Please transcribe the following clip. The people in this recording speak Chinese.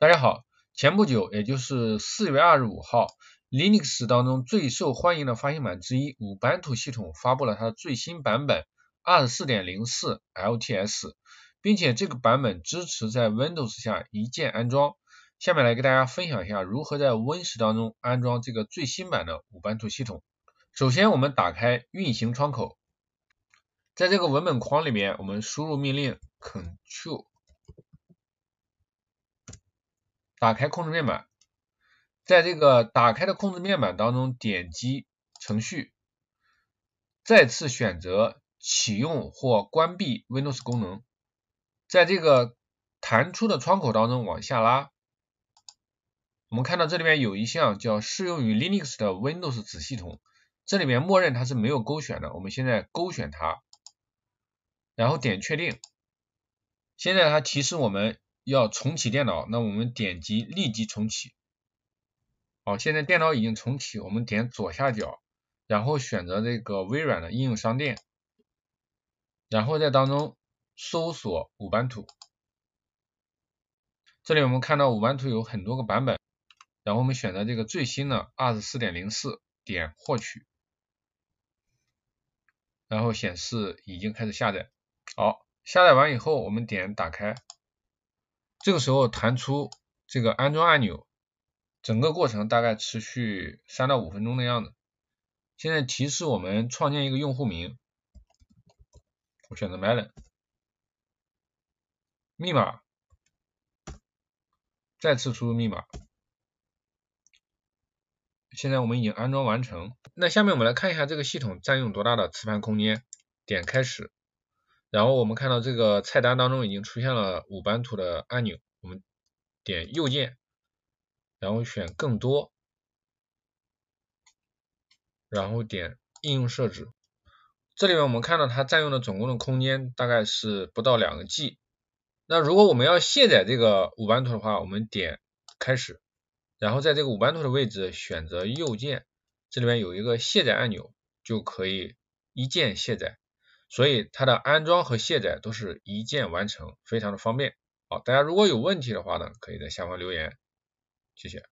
大家好，前不久，也就是四月二十五号，Linux 当中最受欢迎的发行版之一五班图系统发布了它的最新版本24.04 LTS，并且这个版本支持在 Windows 下一键安装。下面来给大家分享一下如何在 w i n 十当中安装这个最新版的五班图系统。首先，我们打开运行窗口，在这个文本框里面，我们输入命令 c t r l 打开控制面板，在这个打开的控制面板当中点击程序，再次选择启用或关闭 Windows 功能，在这个弹出的窗口当中往下拉，我们看到这里面有一项叫适用于 Linux 的 Windows 子系统，这里面默认它是没有勾选的，我们现在勾选它，然后点确定，现在它提示我们。要重启电脑，那我们点击立即重启。好，现在电脑已经重启，我们点左下角，然后选择这个微软的应用商店，然后在当中搜索五班图。这里我们看到五班图有很多个版本，然后我们选择这个最新的二十四点零四点获取，然后显示已经开始下载。好，下载完以后，我们点打开。这个时候弹出这个安装按钮，整个过程大概持续三到五分钟的样子。现在提示我们创建一个用户名，我选择 Melon，密码，再次输入密码。现在我们已经安装完成，那下面我们来看一下这个系统占用多大的磁盘空间，点开始。然后我们看到这个菜单当中已经出现了五班图的按钮，我们点右键，然后选更多，然后点应用设置。这里面我们看到它占用的总共的空间大概是不到两个 G。那如果我们要卸载这个五班图的话，我们点开始，然后在这个五班图的位置选择右键，这里面有一个卸载按钮，就可以一键卸载。所以它的安装和卸载都是一键完成，非常的方便。好，大家如果有问题的话呢，可以在下方留言，谢谢。